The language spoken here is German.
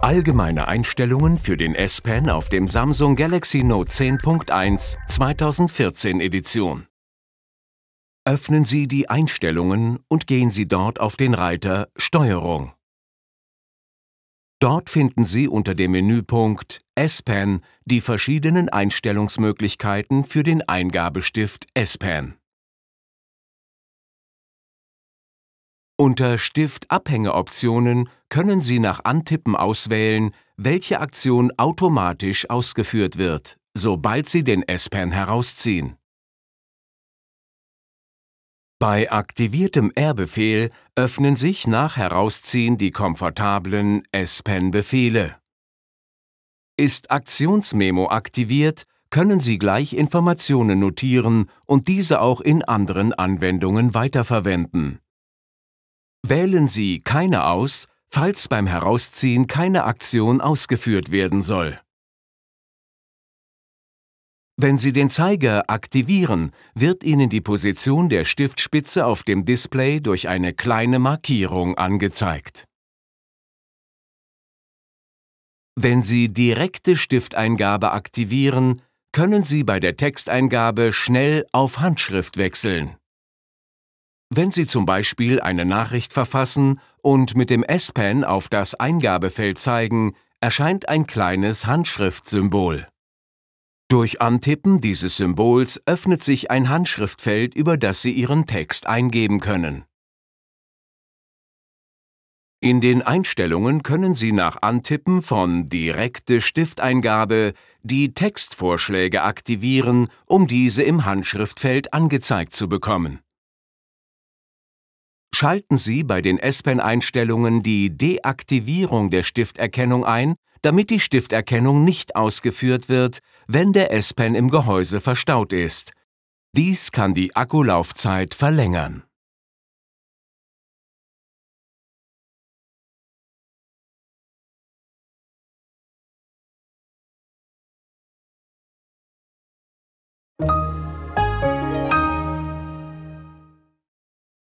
Allgemeine Einstellungen für den S-Pen auf dem Samsung Galaxy Note 10.1 2014 Edition. Öffnen Sie die Einstellungen und gehen Sie dort auf den Reiter Steuerung. Dort finden Sie unter dem Menüpunkt S-Pen die verschiedenen Einstellungsmöglichkeiten für den Eingabestift S-Pen. Unter stift abhängeoptionen können Sie nach Antippen auswählen, welche Aktion automatisch ausgeführt wird, sobald Sie den S-Pen herausziehen. Bei aktiviertem R-Befehl öffnen sich nach Herausziehen die komfortablen S-Pen-Befehle. Ist Aktionsmemo aktiviert, können Sie gleich Informationen notieren und diese auch in anderen Anwendungen weiterverwenden. Wählen Sie keine aus, falls beim Herausziehen keine Aktion ausgeführt werden soll. Wenn Sie den Zeiger aktivieren, wird Ihnen die Position der Stiftspitze auf dem Display durch eine kleine Markierung angezeigt. Wenn Sie direkte Stifteingabe aktivieren, können Sie bei der Texteingabe schnell auf Handschrift wechseln. Wenn Sie zum Beispiel eine Nachricht verfassen und mit dem S-Pen auf das Eingabefeld zeigen, erscheint ein kleines Handschriftsymbol. Durch Antippen dieses Symbols öffnet sich ein Handschriftfeld, über das Sie Ihren Text eingeben können. In den Einstellungen können Sie nach Antippen von Direkte Stifteingabe die Textvorschläge aktivieren, um diese im Handschriftfeld angezeigt zu bekommen. Schalten Sie bei den S-Pen-Einstellungen die Deaktivierung der Stifterkennung ein, damit die Stifterkennung nicht ausgeführt wird, wenn der S-Pen im Gehäuse verstaut ist. Dies kann die Akkulaufzeit verlängern. you